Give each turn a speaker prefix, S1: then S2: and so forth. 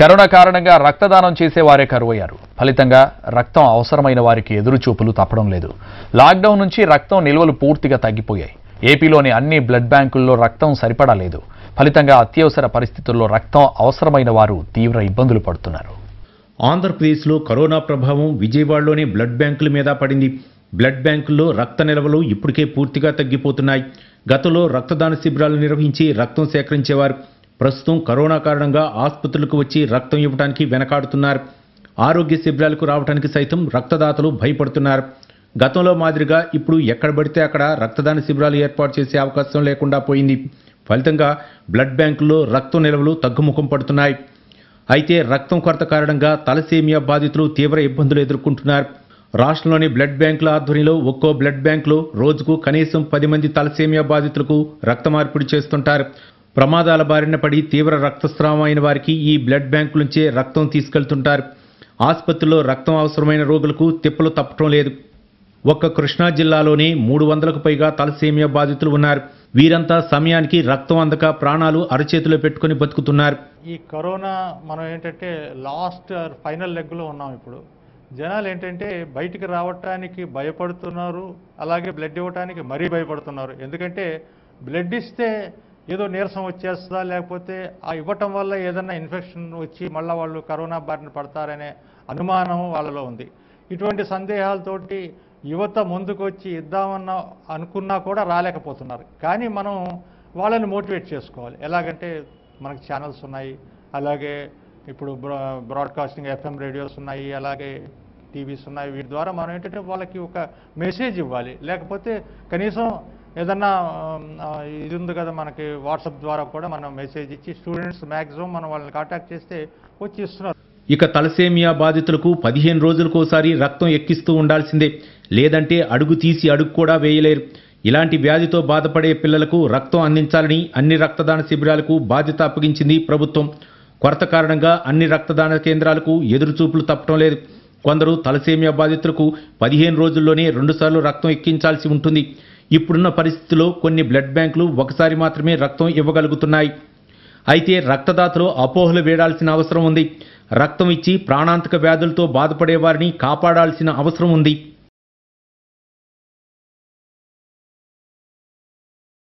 S1: corona కారణంగా రక్తదానం చేసేవారే కరువయ్యారు ఫలితంగా రక్తం అవసరమైన వారికి ఎదురు చూపులు తప్పడం లేదు లాక్డౌన్ నుంచి రక్తం నిల్వలు పూర్తిగా తగ్గిపోయాయి ఏపీలోని అన్ని బ్లడ్ బ్యాంకుల్లో రక్తం సరిపడా లేదు ఫలితంగా అత్యవసర పరిస్థితుల్లో రక్తం అవసరమైన వారు తీవ్ర ఇబ్బందులు పడుతున్నారు ఆంధ్రప్రదేశ్లో కరోనా ప్రభావం విజయవాడలోని బ్లడ్ బ్యాంకుల మీద పడింది బ్లడ్ బ్యాంకుల్లో రక్త నిల్వలు ఇప్పటికే పూర్తిగా తగ్గిపోతున్నాయి గతంలో రక్తదాన శిబిరాలు నిర్వహించి రక్తం సేకరించేవారు ప్రస్తుతం కరోనా కారణంగా ఆసుపత్రులకు వచ్చి రక్తం ఇవ్వడానికి వెనకాడుతున్నారు ఆరోగ్య శిబిరాలకు రావడానికి సైతం రక్తదాతలు భయపడుతున్నారు గతంలో మాదిరిగా ఇప్పుడు ఎక్కడ పడితే అక్కడ రక్తదాన శిబిరాలు ఏర్పాటు చేసే అవకాశం లేకుండా పోయింది ఫలితంగా బ్లడ్ బ్యాంకుల్లో రక్తం నిల్వలు తగ్గుముఖం పడుతున్నాయి అయితే రక్తం కొరత కారణంగా తలసేమియా బాధితులు తీవ్ర ఇబ్బందులు ఎదుర్కొంటున్నారు రాష్ట్రంలోని బ్లడ్ బ్యాంకుల ఆధ్వర్యంలో ఒక్కో బ్లడ్ బ్యాంకులో రోజుకు కనీసం పది మంది తలసేమియా బాధితులకు రక్త మార్పిడి చేస్తుంటారు ప్రమాదాల బారిన పడి తీవ్ర రక్తస్రావం అయిన వారికి ఈ బ్లడ్ బ్యాంకు నుంచే రక్తం తీసుకెళ్తుంటారు ఆసుపత్రిలో రక్తం అవసరమైన రోగులకు తిప్పలు తప్పటం లేదు ఒక్క కృష్ణా జిల్లాలోనే మూడు వందలకు పైగా తలసేమియా బాధితులు ఉన్నారు వీరంతా సమయానికి రక్తం అందక ప్రాణాలు అరచేతిలో పెట్టుకుని బతుకుతున్నారు
S2: ఈ కరోనా మనం ఏంటంటే లాస్ట్ ఫైనల్ లెగ్లో ఉన్నాం ఇప్పుడు జనాలు ఏంటంటే బయటికి రావటానికి భయపడుతున్నారు అలాగే బ్లడ్ ఇవ్వటానికి మరీ భయపడుతున్నారు ఎందుకంటే బ్లడ్ ఇస్తే ఏదో నీరసం వచ్చేస్తుందా లేకపోతే ఆ ఇవ్వటం వల్ల ఏదైనా ఇన్ఫెక్షన్ వచ్చి మళ్ళీ వాళ్ళు కరోనా బారిన పడతారనే అనుమానం వాళ్ళలో ఉంది ఇటువంటి సందేహాలతోటి యువత ముందుకు వచ్చి ఇద్దామన్న అనుకున్నా కూడా రాలేకపోతున్నారు కానీ మనం వాళ్ళని మోటివేట్ చేసుకోవాలి ఎలాగంటే మనకు ఛానల్స్ ఉన్నాయి అలాగే ఇప్పుడు బ్రాడ్కాస్టింగ్ ఎఫ్ఎం రేడియోస్ ఉన్నాయి అలాగే టీవీస్ ఉన్నాయి వీటి ద్వారా మనం ఏంటంటే వాళ్ళకి ఒక మెసేజ్ ఇవ్వాలి లేకపోతే కనీసం ఏదన్నా ఇది ఉంది కదా మనకి వాట్సాప్ ద్వారా కూడా మనం మెసేజ్ ఇచ్చి స్టూడెంట్స్ మ్యాక్సిమం మనం వాళ్ళని కాంటాక్ట్ చేస్తే
S1: వచ్చి ఇస్తున్నారు ఇక తలసేమియా బాధితులకు పదిహేను రోజులకోసారి రక్తం ఎక్కిస్తూ ఉండాల్సిందే లేదంటే అడుగు తీసి అడుగు కూడా వేయలేరు ఇలాంటి వ్యాధితో బాధపడే పిల్లలకు రక్తం అందించాలని అన్ని రక్తదాన శిబిరాలకు బాధ్యత అప్పగించింది ప్రభుత్వం కొరత కారణంగా అన్ని రక్తదాన కేంద్రాలకు ఎదురుచూపులు తప్పడం లేదు కొందరు తలసేమియా బాధితులకు పదిహేను రోజుల్లోనే రెండుసార్లు రక్తం ఎక్కించాల్సి ఉంటుంది ఇప్పుడున్న పరిస్థితిలో కొన్ని బ్లడ్ బ్యాంకులు ఒకసారి మాత్రమే రక్తం ఇవ్వగలుగుతున్నాయి అయితే రక్తదాతలు అపోహలు వేడాల్సిన అవసరం ఉంది రక్తం ఇచ్చి ప్రాణాంతక వ్యాధులతో బాధపడేవారిని కాపాడాల్సిన అవసరం ఉంది